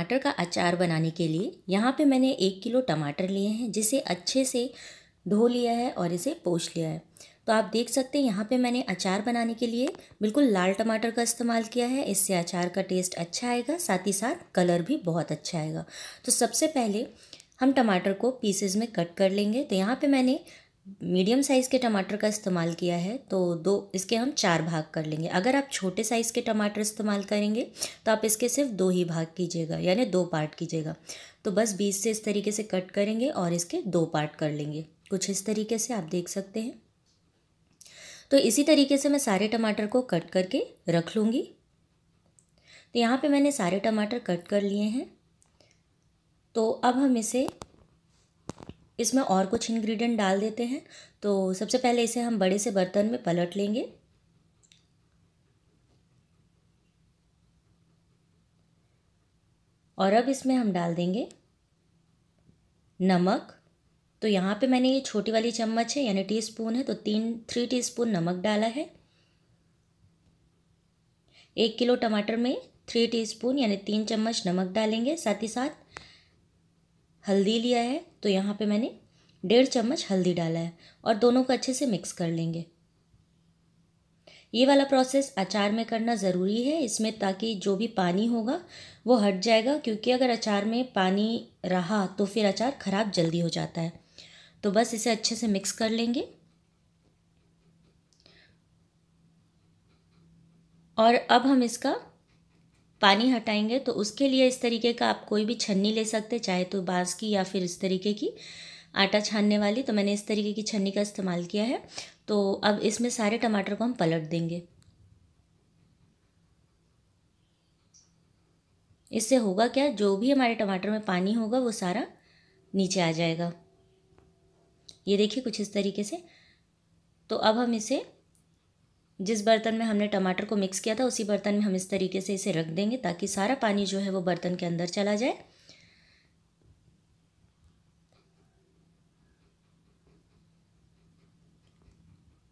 टमाटर का अचार बनाने के लिए यहाँ पे मैंने एक किलो टमाटर लिए हैं जिसे अच्छे से धो लिया है और इसे पोछ लिया है तो आप देख सकते हैं यहाँ पे मैंने अचार बनाने के लिए बिल्कुल लाल टमाटर का इस्तेमाल किया है इससे अचार का टेस्ट अच्छा आएगा साथ ही साथ कलर भी बहुत अच्छा आएगा तो सबसे पहले हम टमाटर को पीसेज में कट कर लेंगे तो यहाँ पे मैंने मीडियम साइज़ के टमाटर का इस्तेमाल किया है तो दो इसके हम चार भाग कर लेंगे अगर आप छोटे साइज़ के टमाटर इस्तेमाल करेंगे तो आप इसके सिर्फ दो ही भाग कीजिएगा यानी दो पार्ट कीजिएगा तो बस बीस से इस तरीके से कट करेंगे और इसके दो पार्ट कर लेंगे कुछ इस तरीके से आप देख सकते हैं तो इसी तरीके से मैं सारे टमाटर को कट करके रख लूँगी तो यहाँ पर मैंने सारे टमाटर कट कर लिए हैं तो अब हम इसे इसमें और कुछ इंग्रेडिएंट डाल देते हैं तो सबसे पहले इसे हम बड़े से बर्तन में पलट लेंगे और अब इसमें हम डाल देंगे नमक तो यहाँ पे मैंने ये छोटी वाली चम्मच है यानी टीस्पून है तो तीन थ्री टीस्पून नमक डाला है एक किलो टमाटर में थ्री टीस्पून यानी तीन चम्मच नमक डालेंगे साथ ही साथ हल्दी लिया है तो यहाँ पे मैंने डेढ़ चम्मच हल्दी डाला है और दोनों को अच्छे से मिक्स कर लेंगे ये वाला प्रोसेस अचार में करना ज़रूरी है इसमें ताकि जो भी पानी होगा वो हट जाएगा क्योंकि अगर अचार में पानी रहा तो फिर अचार ख़राब जल्दी हो जाता है तो बस इसे अच्छे से मिक्स कर लेंगे और अब हम इसका पानी हटाएंगे तो उसके लिए इस तरीके का आप कोई भी छन्नी ले सकते चाहे तो बांस की या फिर इस तरीके की आटा छानने वाली तो मैंने इस तरीके की छन्नी का इस्तेमाल किया है तो अब इसमें सारे टमाटर को हम पलट देंगे इससे होगा क्या जो भी हमारे टमाटर में पानी होगा वो सारा नीचे आ जाएगा ये देखिए कुछ इस तरीके से तो अब हम इसे जिस बर्तन में हमने टमाटर को मिक्स किया था उसी बर्तन में हम इस तरीके से इसे रख देंगे ताकि सारा पानी जो है वो बर्तन के अंदर चला जाए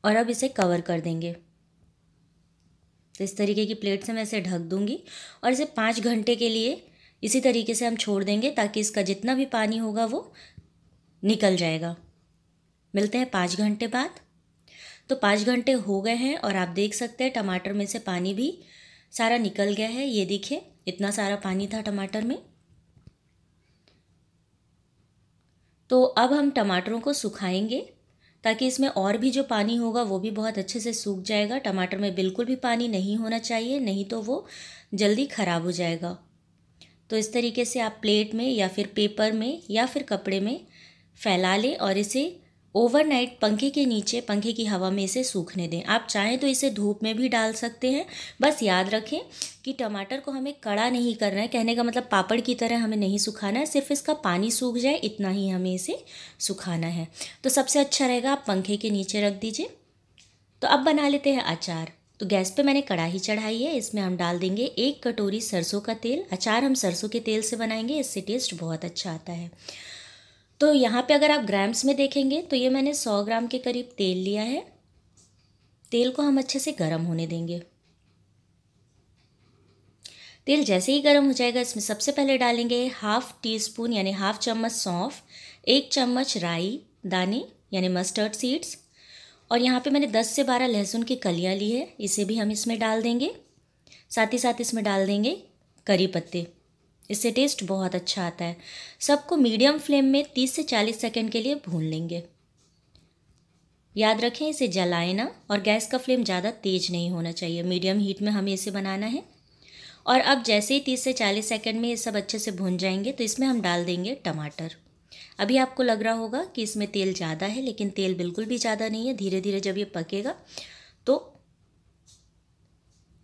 और अब इसे कवर कर देंगे तो इस तरीके की प्लेट से मैं इसे ढक दूंगी और इसे पाँच घंटे के लिए इसी तरीके से हम छोड़ देंगे ताकि इसका जितना भी पानी होगा वो निकल जाएगा मिलते हैं पाँच घंटे बाद तो पाँच घंटे हो गए हैं और आप देख सकते हैं टमाटर में से पानी भी सारा निकल गया है ये देखिए इतना सारा पानी था टमाटर में तो अब हम टमाटरों को सुखाएंगे ताकि इसमें और भी जो पानी होगा वो भी बहुत अच्छे से सूख जाएगा टमाटर में बिल्कुल भी पानी नहीं होना चाहिए नहीं तो वो जल्दी ख़राब हो जाएगा तो इस तरीके से आप प्लेट में या फिर पेपर में या फिर कपड़े में फैला लें और इसे ओवरनाइट पंखे के नीचे पंखे की हवा में इसे सूखने दें आप चाहें तो इसे धूप में भी डाल सकते हैं बस याद रखें कि टमाटर को हमें कड़ा नहीं करना है कहने का मतलब पापड़ की तरह हमें नहीं सुखाना है सिर्फ इसका पानी सूख जाए इतना ही हमें इसे सुखाना है तो सबसे अच्छा रहेगा आप पंखे के नीचे रख दीजिए तो अब बना लेते हैं अचार तो गैस पे मैंने कढ़ाई चढ़ाई है इसमें हम डाल देंगे एक कटोरी सरसों का तेल अचार हम सरसों के तेल से बनाएंगे इससे टेस्ट बहुत अच्छा आता है तो यहाँ पे अगर आप ग्राम्स में देखेंगे तो ये मैंने सौ ग्राम के करीब तेल लिया है तेल को हम अच्छे से गर्म होने देंगे तेल जैसे ही गर्म हो जाएगा इसमें सबसे पहले डालेंगे हाफ टी स्पून यानी हाफ चम्मच सौंफ एक चम्मच राई दाने यानी मस्टर्ड सीड्स और यहाँ पे मैंने 10 से 12 लहसुन की कलियाँ ली है इसे भी हम इसमें डाल देंगे साथ ही साथ इसमें डाल देंगे करी पत्ते इससे टेस्ट बहुत अच्छा आता है सबको मीडियम फ्लेम में 30 से 40 सेकेंड के लिए भून लेंगे याद रखें इसे जलाए ना और गैस का फ्लेम ज़्यादा तेज़ नहीं होना चाहिए मीडियम हीट में हमें इसे बनाना है और अब जैसे ही तीस से चालीस सेकेंड में ये सब अच्छे से भून जाएंगे तो इसमें हम डाल देंगे टमाटर अभी आपको लग रहा होगा कि इसमें तेल ज़्यादा है लेकिन तेल बिल्कुल भी ज़्यादा नहीं है धीरे धीरे जब ये पकेगा तो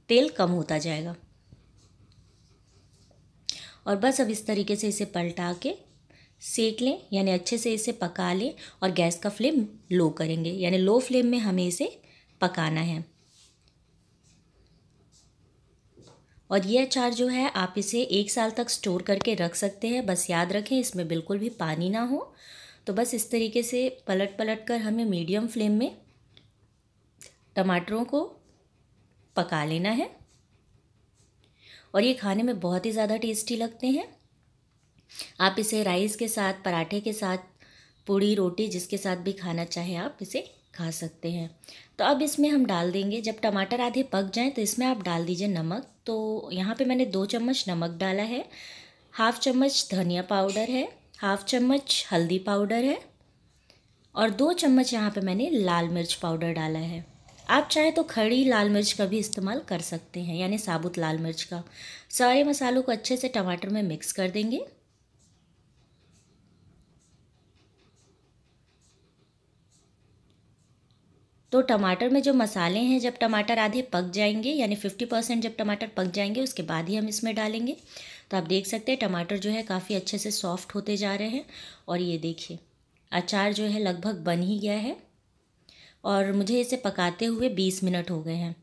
तेल कम होता जाएगा और बस अब इस तरीके से इसे पलटा के सेक लें यानी अच्छे से इसे पका लें और गैस का फ्लेम लो करेंगे यानी लो फ्लेम में हमें इसे पकाना है और ये अचार जो है आप इसे एक साल तक स्टोर करके रख सकते हैं बस याद रखें इसमें बिल्कुल भी पानी ना हो तो बस इस तरीके से पलट पलट कर हमें मीडियम फ्लेम में टमाटरों को पका लेना है और ये खाने में बहुत ही ज़्यादा टेस्टी लगते हैं आप इसे राइस के साथ पराठे के साथ पूड़ी रोटी जिसके साथ भी खाना चाहे आप इसे खा सकते हैं तो अब इसमें हम डाल देंगे जब टमाटर आधे पक जाएं तो इसमें आप डाल दीजिए नमक तो यहाँ पे मैंने दो चम्मच नमक डाला है हाफ़ चम्मच धनिया पाउडर है हाफ़ चम्मच हल्दी पाउडर है और दो चम्मच यहाँ पे मैंने लाल मिर्च पाउडर डाला है आप चाहे तो खड़ी लाल मिर्च का भी इस्तेमाल कर सकते हैं यानी साबुत लाल मिर्च का सारे मसालों को अच्छे से टमाटर में मिक्स कर देंगे तो टमाटर में जो मसाले हैं जब टमाटर आधे पक जाएंगे यानी फिफ्टी परसेंट जब टमाटर पक जाएंगे उसके बाद ही हम इसमें डालेंगे तो आप देख सकते हैं टमाटर जो है काफ़ी अच्छे से सॉफ्ट होते जा रहे हैं और ये देखिए अचार जो है लगभग बन ही गया है और मुझे इसे पकाते हुए बीस मिनट हो गए हैं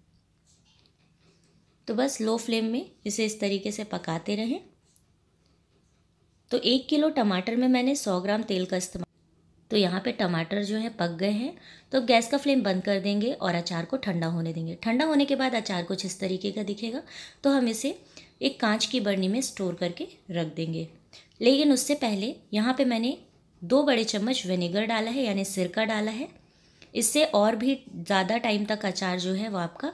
तो बस लो फ्लेम में इसे इस तरीके से पकाते रहें तो एक किलो टमाटर में मैंने सौ ग्राम तेल का इस्तेमाल तो यहाँ पे टमाटर जो है पक गए हैं तो अब गैस का फ्लेम बंद कर देंगे और अचार को ठंडा होने देंगे ठंडा होने के बाद अचार कुछ इस तरीके का दिखेगा तो हम इसे एक कांच की बर्नी में स्टोर करके रख देंगे लेकिन उससे पहले यहाँ पे मैंने दो बड़े चम्मच विनेगर डाला है यानी सिरका डाला है इससे और भी ज़्यादा टाइम तक अचार जो है वो आपका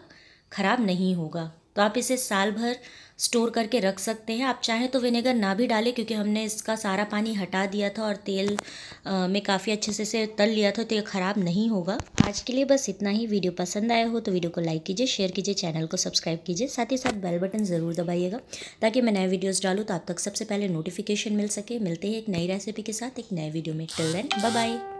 ख़राब नहीं होगा तो आप इसे साल भर स्टोर करके रख सकते हैं आप चाहें तो विनेगर ना भी डालें क्योंकि हमने इसका सारा पानी हटा दिया था और तेल आ, में काफ़ी अच्छे से इसे तल लिया था तो ये ख़राब नहीं होगा आज के लिए बस इतना ही वीडियो पसंद आया हो तो वीडियो को लाइक कीजिए शेयर कीजिए चैनल को सब्सक्राइब कीजिए साथ ही साथ बेल बटन ज़रूर दबाइएगा ताकि मैं नए वीडियोज़ डालूँ तो आप तक सबसे पहले नोटिफिकेशन मिल सके मिलते हैं एक नई रेसिपी के साथ एक नए वीडियो में टिल देन बाय